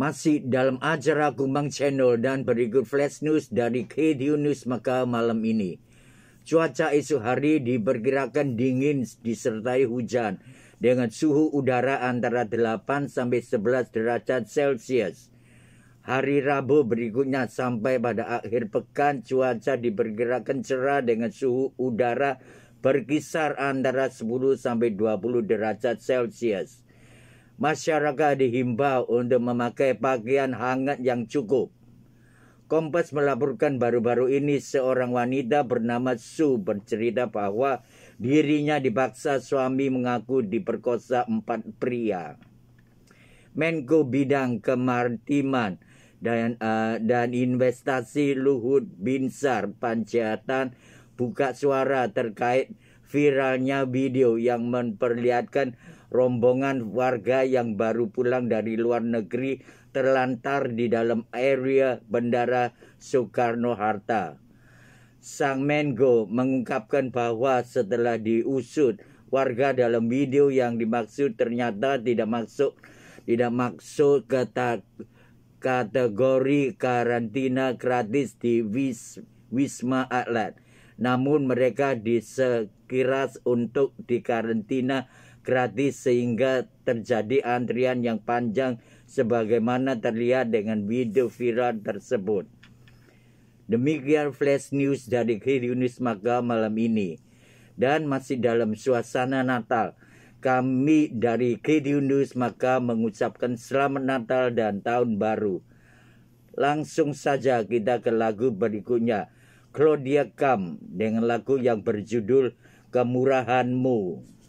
Masih dalam acara Kumbang Channel dan berikut flash news dari KDU News Maka malam ini. Cuaca esok hari diperkirakan dingin disertai hujan dengan suhu udara antara 8 sampai 11 derajat Celcius. Hari Rabu berikutnya sampai pada akhir pekan cuaca diperkirakan cerah dengan suhu udara berkisar antara 10 sampai 20 derajat Celcius masyarakat dihimbau untuk memakai pakaian hangat yang cukup. Kompas melaporkan baru-baru ini seorang wanita bernama Su bercerita bahwa dirinya dipaksa suami mengaku diperkosa empat pria. Menko Bidang Kemaritiman dan, uh, dan Investasi Luhut Binsar Panjaitan buka suara terkait viralnya video yang memperlihatkan rombongan warga yang baru pulang dari luar negeri terlantar di dalam area Bandara Soekarno-Hatta. Sang Menko mengungkapkan bahwa setelah diusut, warga dalam video yang dimaksud ternyata tidak masuk tidak masuk ke kategori karantina gratis di Wis, Wisma Atlet. Namun mereka disekiras untuk dikarantina gratis sehingga terjadi antrian yang panjang sebagaimana terlihat dengan video viral tersebut. Demikian flash news dari Hiriunis Maga malam ini. Dan masih dalam suasana Natal, kami dari Hiriunis Maga mengucapkan selamat Natal dan tahun baru. Langsung saja kita ke lagu berikutnya. Claudia Kam dengan lagu yang berjudul Kemurahanmu.